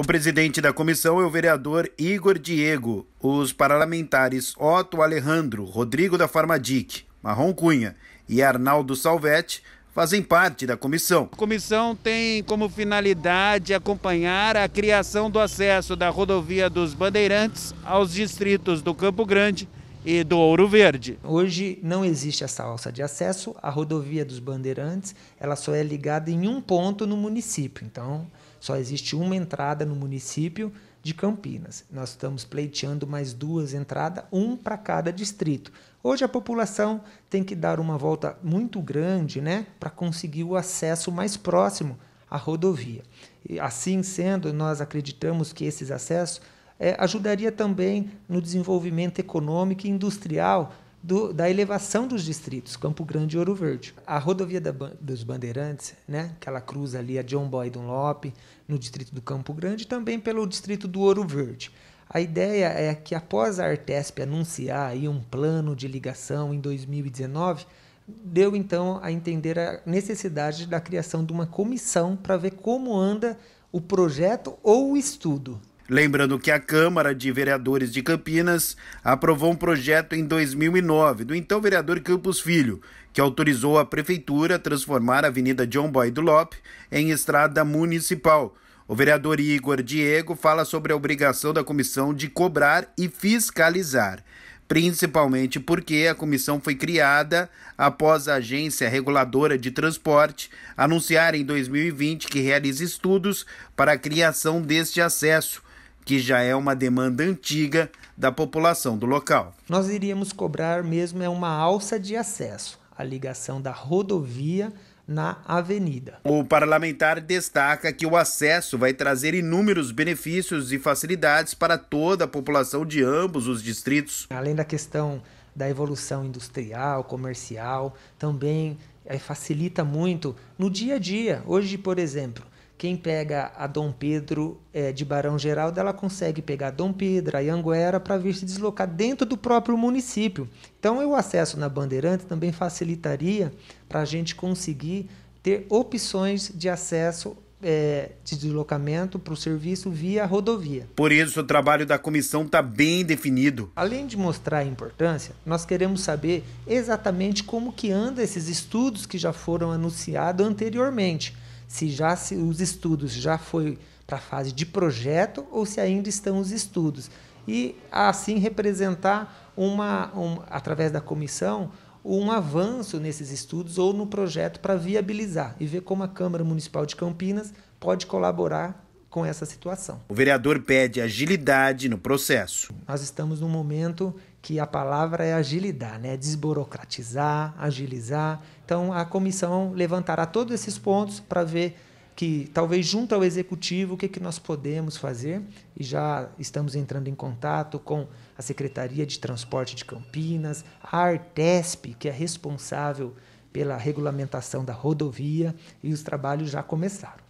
O presidente da comissão é o vereador Igor Diego, os parlamentares Otto Alejandro, Rodrigo da Farmadic, Marrom Cunha e Arnaldo Salvetti fazem parte da comissão. A comissão tem como finalidade acompanhar a criação do acesso da rodovia dos Bandeirantes aos distritos do Campo Grande e do Ouro Verde. Hoje não existe essa alça de acesso. A rodovia dos Bandeirantes ela só é ligada em um ponto no município. Então, só existe uma entrada no município de Campinas. Nós estamos pleiteando mais duas entradas, um para cada distrito. Hoje a população tem que dar uma volta muito grande né, para conseguir o acesso mais próximo à rodovia. E, assim sendo, nós acreditamos que esses acessos é, ajudaria também no desenvolvimento econômico e industrial do, da elevação dos distritos, Campo Grande e Ouro Verde. A rodovia da, dos Bandeirantes, né, que ela cruza ali a John Boy Dunlop, no distrito do Campo Grande, e também pelo distrito do Ouro Verde. A ideia é que após a Artesp anunciar aí um plano de ligação em 2019, deu então a entender a necessidade da criação de uma comissão para ver como anda o projeto ou o estudo Lembrando que a Câmara de Vereadores de Campinas aprovou um projeto em 2009 do então vereador Campos Filho, que autorizou a prefeitura a transformar a Avenida John Boyd Lope em estrada municipal. O vereador Igor Diego fala sobre a obrigação da comissão de cobrar e fiscalizar principalmente porque a comissão foi criada após a Agência Reguladora de Transporte anunciar em 2020 que realiza estudos para a criação deste acesso, que já é uma demanda antiga da população do local. Nós iríamos cobrar mesmo é uma alça de acesso, a ligação da rodovia na avenida. O parlamentar destaca que o acesso vai trazer inúmeros benefícios e facilidades para toda a população de ambos os distritos. Além da questão da evolução industrial, comercial, também eh, facilita muito no dia a dia. Hoje, por exemplo, quem pega a Dom Pedro é, de Barão Geraldo, ela consegue pegar Dom Pedro, a Anguera, para vir se deslocar dentro do próprio município. Então, o acesso na Bandeirante também facilitaria para a gente conseguir ter opções de acesso é, de deslocamento para o serviço via rodovia. Por isso, o trabalho da comissão está bem definido. Além de mostrar a importância, nós queremos saber exatamente como que andam esses estudos que já foram anunciados anteriormente se já se, os estudos já foi para a fase de projeto ou se ainda estão os estudos. E assim representar uma, um, através da comissão um avanço nesses estudos ou no projeto para viabilizar e ver como a Câmara Municipal de Campinas pode colaborar com essa situação. O vereador pede agilidade no processo. Nós estamos num momento que a palavra é agilidade, né? desburocratizar, agilizar. Então, a comissão levantará todos esses pontos para ver que, talvez junto ao executivo, o que, é que nós podemos fazer. E já estamos entrando em contato com a Secretaria de Transporte de Campinas, a Artesp, que é responsável pela regulamentação da rodovia, e os trabalhos já começaram.